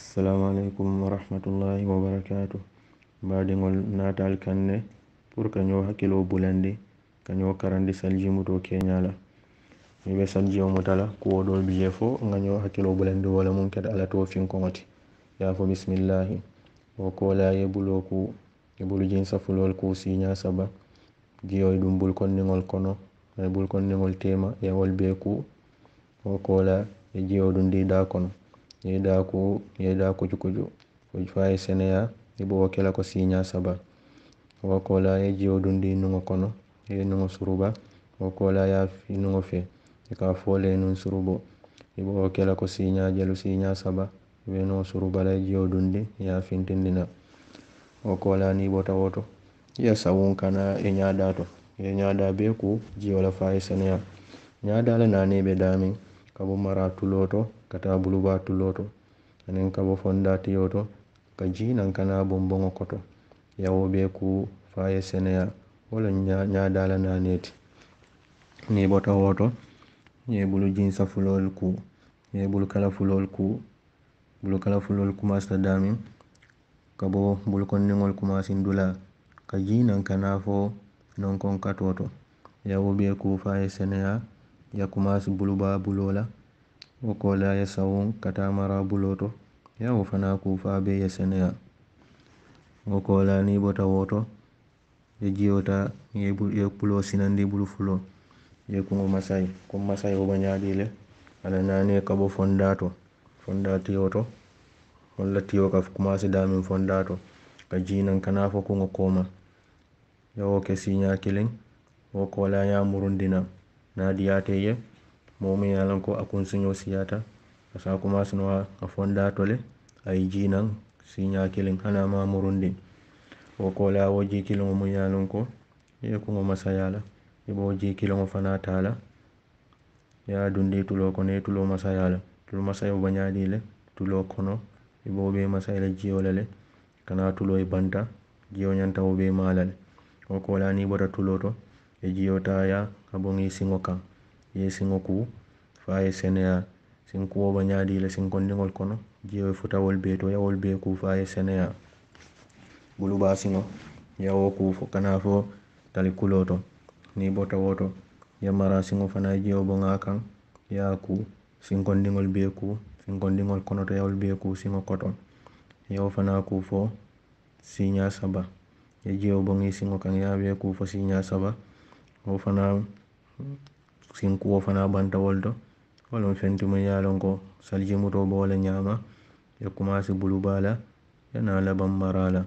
assalamu aleykum wa rahmatullahi wa barakatu mbadigol natal kanne pour kaño hakkilo bulandi kaño karandi saljimuto keñala miɓe saljiomutala kuwoɗo bie fo gaño hakkilo bulandi wala mum kede ala to finkoŋoti yafo bismillahi o kola yebulo ku yebulujin safulol ku siña saba giyoy e ɗum bulkonnigol kono e bulkonnigol tema yawol e be ku o kola e jiyoɗum ndi da kono yeeɗa ko yeeɗa koju koju koju ha e seneya e bo wakkila ko siña saba wakola ye jiwo dundi nuŋo kono ye nuŋo suruba wakola ye nuŋo fe i ka fole nuŋ surubo i bo ko siña jelu siña saba i be suruba la ye jiwo dundi ye a fintindi na wakola ni bota woto ye sawuŋ kana i ñaada to ye ñaada bee ku jiwo la fo a ye la naani be daamiŋ ka bo maratuloo to ka taa bulubaa tuloo to aniŋ ka bo fondaatiyoo to koto i ye wo bee kuu fo a ye seneyaa wo loŋ ňaadaa la naanee ti. Niŋ i bota wo to, bulu jinsa fuloolu kuu, bulu kalafuloolu kuu, bulu kalafuloolu kumaasita daamiŋ ka bo bulu kondiŋolu kumaasiŋ dulaa ka jii naŋ fo nonkonkatoo to i ye wo bee kuu fo a ye seneyaa i wo kolaya sawun katamara buloto yawo fana kufa be yasenaya wo kola ni bota woto ye jiyota ye pulo sinandi bulu fulo ye kungo masayi kum masayi wo bañadile ala nani kabo fondato fonda tiyoto walla tiyo ka commencé damin fondato ka jinan kana fo kungo koma yawo ke siña kilin wo kola ya murundina nadiyateye momi yalanko a consigno siyata a san commencenoa a fondato le ayi jinan siña kilin hana mamorun din wo kola wo ji kilingo mu yalanko ye kungo masayala ibo ji kilingo fana tala ya dundi tulo kono ye tulo masayala tulo masayo bañadi le tulo kono ibo be masayala jiyola le kana tulo e banta jiyo ñanta wo be malale wo kola ni bota tulo to e jiyota ya abongi singo kan ye siŋo kuu fo a ye seneyaa sinkuwo be ñaadii le sinkondiŋol kono jio ye futa wolu bee to i ye wolu bee kuu fo a ye bulu gulubaa siŋo i ye wo kuu fo kana fo talikuloo to niŋ i bota wo to i ye mara siŋo fanaŋ ye jio boŋ a kaŋ i ye a kuu sinkondiŋolu be i kuu sinkondiŋolu kono to i ye wolu bee kuu siŋo koto i ye wo fanaŋ kuu fo siiňaa saba ye jio boŋ i siŋo kaŋ i ye a bee kuu fo siiňaa saba wo fanaŋ sinkuwo fana banta wol to walla fenti muŋ ye a loŋ ko salisimutoo be wo le ñaama ye kumasi bulubaa la ye naa labaŋ maraa la